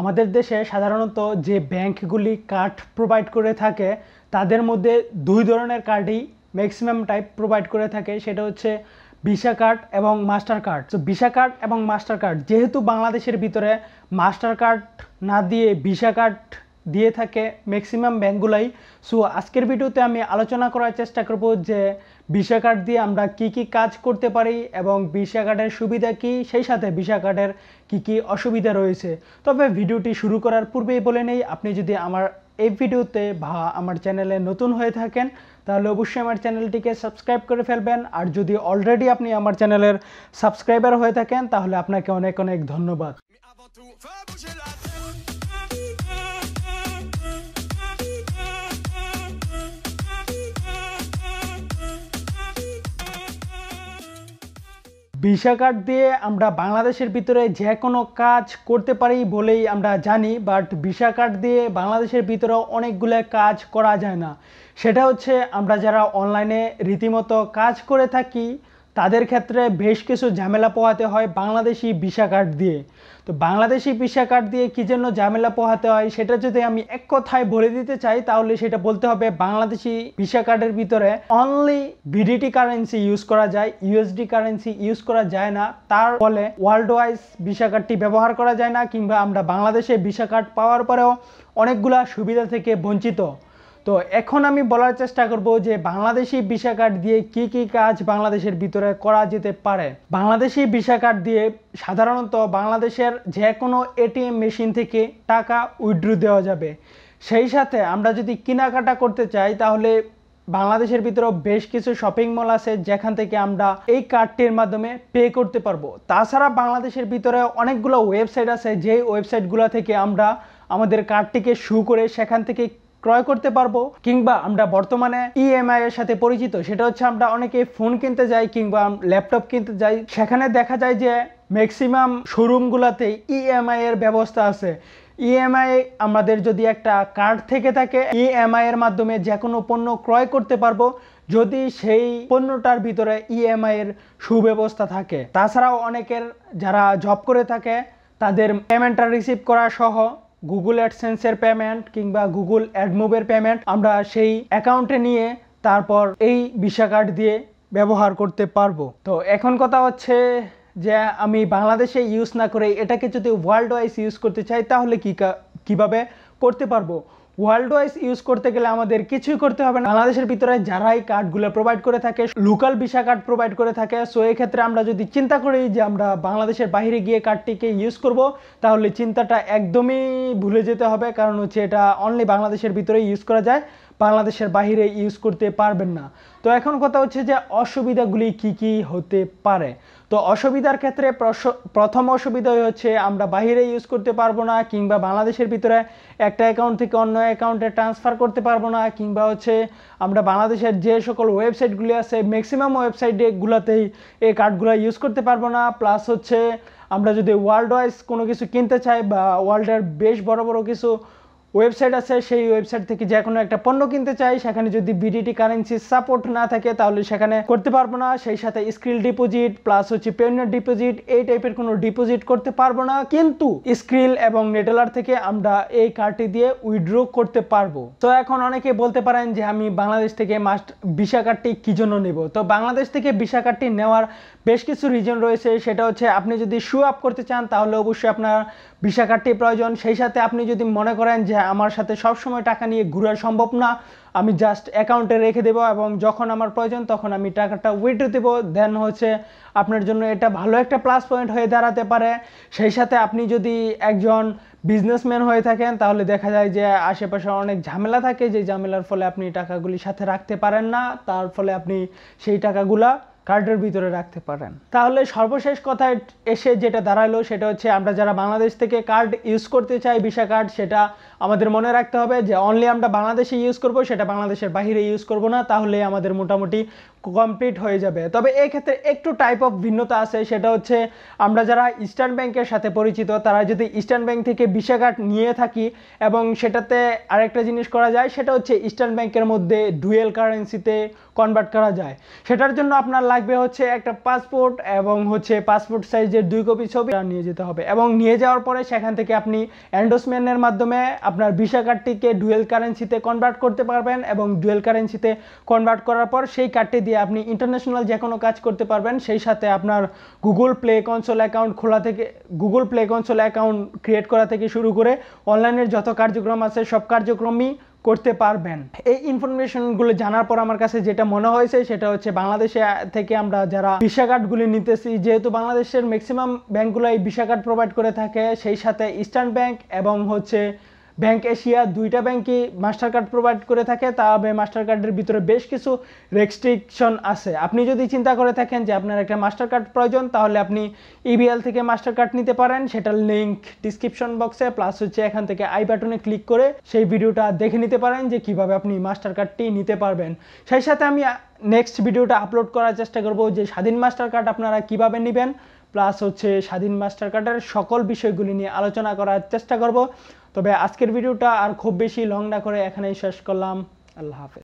আমাদের দেশে সাধারণত যে ব্যাংকগুলি কার্ড প্রোভাইড করে থাকে তাদের মধ্যে দুই ধরনের কার্ডই ম্যাক্সিমাম টাইপ প্রোভাইড করে থাকে সেটা হচ্ছে ভিসা কার্ড এবং মাস্টার কার্ড তো ভিসা কার্ড এবং মাস্টার কার্ড যেহেতু বাংলাদেশের ভিতরে মাস্টার কার্ড না দিয়ে ভিসা কার্ড দিয়ে থাকে ম্যাক্সিমাম ব্যাঙ্কগুলাই সো আজকের ভিডিওতে আমি আলোচনা করার চেষ্টা করব যে ভিসা কার্ড দিয়ে আমরা কি কি কাজ করতে পারি এবং ভিসা কার্ডের সুবিধা কি সেই সাথে ভিসা কার্ডের কি কি অসুবিধা রয়েছে তবে ভিডিওটি শুরু করার পূর্বেই বলে নেই আপনি যদি আমার এই ভিডিওতে বা আমার চ্যানেলে নতুন হয়ে থাকেন তাহলে অবশ্যই আমার চ্যানেলটিকে সাবস্ক্রাইব করে ফেলবেন আর যদি অলরেডি আপনি আমার চ্যানেলের সাবস্ক্রাইবার হয়ে থাকেন তাহলে আপনাকে অনেক অনেক ধন্যবাদ ভিসা কার্ড দিয়ে আমরা বাংলাদেশের ভিতরে যে কোনো কাজ করতে পারি বলেই আমরা জানি বাট ভিসা কার্ড দিয়ে বাংলাদেশের ভিতরে অনেকগুলো কাজ করা যায় না সেটা হচ্ছে আমরা যারা অনলাইনে রীতিমতো কাজ করে থাকি তাদের ক্ষেত্রে বেশ কিছু ঝামেলা পোহাতে হয় বাংলাদেশি ভিসা কার্ড দিয়ে তো বাংলাদেশি ভিসা কার্ড দিয়ে কী জন্য ঝামেলা পোহাতে হয় সেটা যদি আমি এক কথায় বলে দিতে চাই তাহলে সেটা বলতে হবে বাংলাদেশি ভিসা কার্ডের ভিতরে অনলি ভিডিটি কারেন্সি ইউজ করা যায় ইউএসডি কারেন্সি ইউজ করা যায় না তার ফলে ওয়ার্ল্ড ওয়াইজ ভিসা কার্ডটি ব্যবহার করা যায় না কিংবা আমরা বাংলাদেশে ভিসা কার্ড পাওয়ার পরেও অনেকগুলা সুবিধা থেকে বঞ্চিত তো এখন আমি বলার চেষ্টা করব যে বাংলাদেশি ভিসা কার্ড দিয়ে কি কি কাজ বাংলাদেশের ভিতরে করা যেতে পারে বাংলাদেশি ভিসা কার্ড দিয়ে সাধারণত বাংলাদেশের যে কোনো এটিএম মেশিন থেকে টাকা উইড্রু দেওয়া যাবে সেই সাথে আমরা যদি কেনাকাটা করতে চাই তাহলে বাংলাদেশের ভিতরেও বেশ কিছু শপিং মল আছে যেখান থেকে আমরা এই কার্ডটির মাধ্যমে পে করতে পারবো তাছাড়া বাংলাদেশের ভিতরে অনেকগুলো ওয়েবসাইট আছে যেই ওয়েবসাইটগুলো থেকে আমরা আমাদের কার্ডটিকে শু করে সেখান থেকে ক্রয় করতে পারবো কিংবা আমরা বর্তমানে ইএমআই e এর সাথে পরিচিত সেটা হচ্ছে আমরা অনেকে ফোন কিনতে যাই কিংবা ল্যাপটপ কিনতে যাই সেখানে দেখা যায় যে ম্যাক্সিমাম শোরুমগুলোতে ইএমআই এর ব্যবস্থা আছে ইএমআই e আমাদের যদি একটা কার্ড থেকে থাকে ইএমআই e এর মাধ্যমে যে কোনো পণ্য ক্রয় করতে পারবো যদি সেই পণ্যটার ভিতরে ইএমআই এর সুব্যবস্থা থাকে তাছাড়াও অনেকের যারা জব করে থাকে তাদের পেমেন্টটা রিসিভ করা সহ গুগল অ্যাডসেন্সের পেমেন্ট কিংবা গুগল অ্যাডমোবের পেমেন্ট আমরা সেই অ্যাকাউন্টে নিয়ে তারপর এই ভিসা কার্ড দিয়ে ব্যবহার করতে পারবো তো এখন কথা হচ্ছে যে আমি বাংলাদেশে ইউজ না করে এটাকে যদি ওয়ার্ল্ড ওয়াইজ ইউজ করতে চাই তাহলে কী কিভাবে করতে পারবো ওয়ার্ল্ড ওয়াইজ ইউজ করতে গেলে আমাদের কিছুই করতে হবে না বাংলাদেশের ভিতরে যারাই কার্ডগুলো প্রোভাইড করে থাকে লোকাল ভিসা কার্ড প্রোভাইড করে থাকে সো এই ক্ষেত্রে আমরা যদি চিন্তা করি যে আমরা বাংলাদেশের বাইরে গিয়ে কার্ডটিকে ইউজ করব তাহলে চিন্তাটা একদমই ভুলে যেতে হবে কারণ হচ্ছে এটা অনলি বাংলাদেশের ভিতরে ইউজ করা যায় বাংলাদেশের বাহিরে ইউজ করতে পারবেন না তো এখন কথা হচ্ছে যে অসুবিধাগুলি কি কি হতে পারে তো অসুবিধার ক্ষেত্রে প্রথম অসুবিধা হচ্ছে আমরা বাহিরে ইউজ করতে পারবো না কিংবা বাংলাদেশের ভিতরে একটা অ্যাকাউন্ট থেকে অন্য অ্যাকাউন্টে ট্রান্সফার করতে পারবো না কিংবা হচ্ছে আমরা বাংলাদেশের যে সকল ওয়েবসাইটগুলি আছে ম্যাক্সিমাম ওয়েবসাইটগুলোতেই এই কার্ডগুলো ইউজ করতে পারবো না প্লাস হচ্ছে আমরা যদি ওয়ার্ল্ড ওয়াইজ কোনো কিছু কিনতে চাই বা ওয়ার্ল্ডের বেশ বড় বড় কিছু ওয়েবসাইট আছে সেই ওয়েবসাইট থেকে যে কোনো একটা পণ্য কিনতে চাই সেখানে যদি বিডিটি কারেন্সি সাপোর্ট না থাকে তাহলে সেখানে করতে পারবো না সেই সাথে স্ক্রিল ডিপোজিট প্লাস হচ্ছে পেনের ডিপোজিট এই টাইপের কোনো ডিপোজিট করতে পারবো না কিন্তু স্ক্রিল এবং নেটেলার থেকে আমরা এই কার্ডটি দিয়ে উইড্রো করতে পারবো তো এখন অনেকে বলতে পারেন যে আমি বাংলাদেশ থেকে মাস্ট ভিসা কার্ডটি কী জন্য নেব তো বাংলাদেশ থেকে ভিসা কার্ডটি নেওয়ার বেশ কিছু রিজন রয়েছে সেটা হচ্ছে আপনি যদি শু আপ করতে চান তাহলে অবশ্যই আপনার ভিসা কার্ডটি প্রয়োজন সেই সাথে আপনি যদি মনে করেন যে হ্যাঁ আমার সাথে সবসময় টাকা নিয়ে ঘুরা সম্ভব না আমি জাস্ট অ্যাকাউন্টে রেখে দেবো এবং যখন আমার প্রয়োজন তখন আমি টাকাটা উইথড্র দেবো দেন হচ্ছে আপনার জন্য এটা ভালো একটা প্লাস পয়েন্ট হয়ে দাঁড়াতে পারে সেই সাথে আপনি যদি একজন বিজনেসম্যান হয়ে থাকেন তাহলে দেখা যায় যে আশেপাশে অনেক ঝামেলা থাকে যে ঝামেলার ফলে আপনি টাকাগুলি সাথে রাখতে পারেন না তার ফলে আপনি সেই টাকাগুলা কার্ডের ভিতরে রাখতে পারেন তাহলে সর্বশেষ কথা এসে যেটা দাঁড়ালো সেটা হচ্ছে আমরা যারা বাংলাদেশ থেকে কার্ড ইউজ করতে চাই ভিসা কার্ড সেটা আমাদের মনে রাখতে হবে যে অনলি আমরা বাংলাদেশে ইউজ করব সেটা বাংলাদেশের বাহিরে ইউজ করব না তাহলে আমাদের মোটামুটি কমপ্লিট হয়ে যাবে তবে ক্ষেত্রে একটু টাইপ অফ ভিন্নতা আছে সেটা হচ্ছে আমরা যারা ইস্টার্ন ব্যাংকের সাথে পরিচিত তারা যদি ইস্টার্ন ব্যাংক থেকে ভিসা কার্ড নিয়ে থাকি এবং সেটাতে আরেকটা জিনিস করা যায় সেটা হচ্ছে ইস্টার্ন ব্যাংকের মধ্যে ডুয়েল কারেন্সিতে কনভার্ট করা যায় সেটার জন্য আপনার লাগবে হচ্ছে একটা পাসপোর্ট এবং হচ্ছে পাসপোর্ট সাইজের দুই কপি ছবি নিয়ে যেতে হবে এবং নিয়ে যাওয়ার পরে সেখান থেকে আপনি অ্যান্ডোসমেন্টের মাধ্যমে আপনার ভিসা কার্ডটিকে ডুয়েল কারেন্সিতে কনভার্ট করতে পারবেন এবং ডুয়েল কারেন্সিতে কনভার্ট করার পর সেই কার্ডটি দিয়ে আপনি ইন্টারন্যাশনাল যে কোনো কাজ করতে পারবেন সেই সাথে আপনার গুগল প্লে কনসোল অ্যাকাউন্ট খোলা থেকে Google play console account create করা থেকে শুরু করে অনলাইনের যত কার্যক্রম আছে সব কার্যক্রমই করতে পারবেন এই ইনফরমেশনগুলো জানার পর আমার কাছে যেটা মনে হয়েছে সেটা হচ্ছে বাংলাদেশে থেকে আমরা যারা ভিসা কার্ডগুলি নিতেছি যেহেতু বাংলাদেশের ম্যাক্সিমাম ব্যাংকগুলো এই ভিসা কার্ড প্রোভাইড করে থাকে সেই সাথে ইস্টার্ন ব্যাংক এবং হচ্ছে ব্যাংক এশিয়া দুইটা ব্যাংকই মাস্টার কার্ড প্রোভাইড করে থাকে তবে মাস্টার কার্ডের ভিতরে বেশ কিছু রেস্ট্রিকশন আছে আপনি যদি চিন্তা করে থাকেন যে আপনার একটা মাস্টার কার্ড প্রয়োজন তাহলে আপনি ইবিএল e থেকে মাস্টার কার্ড নিতে পারেন সেটার লিঙ্ক ডিসক্রিপশন বক্সে প্লাস হচ্ছে এখান থেকে আই বাটনে ক্লিক করে সেই ভিডিওটা দেখে নিতে পারেন যে কিভাবে আপনি মাস্টার কার্ডটি নিতে পারবেন সেই সাথে আমি নেক্সট ভিডিওটা আপলোড করার চেষ্টা করব যে স্বাধীন মাস্টার কার্ড আপনারা কিভাবে নেবেন প্লাস হচ্ছে স্বাধীন মাস্টার কার্ডের সকল বিষয়গুলি নিয়ে আলোচনা করার চেষ্টা করব তবে আজকের ভিডিওটা আর খুব বেশি লং না করে এখানেই শেষ করলাম আল্লাহ হাফেজ